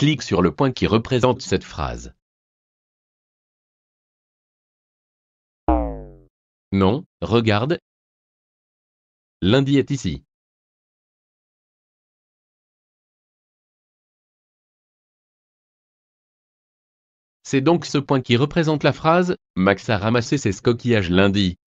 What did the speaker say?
Clique sur le point qui représente cette phrase. Non, regarde. Lundi est ici. C'est donc ce point qui représente la phrase Max a ramassé ses coquillages lundi.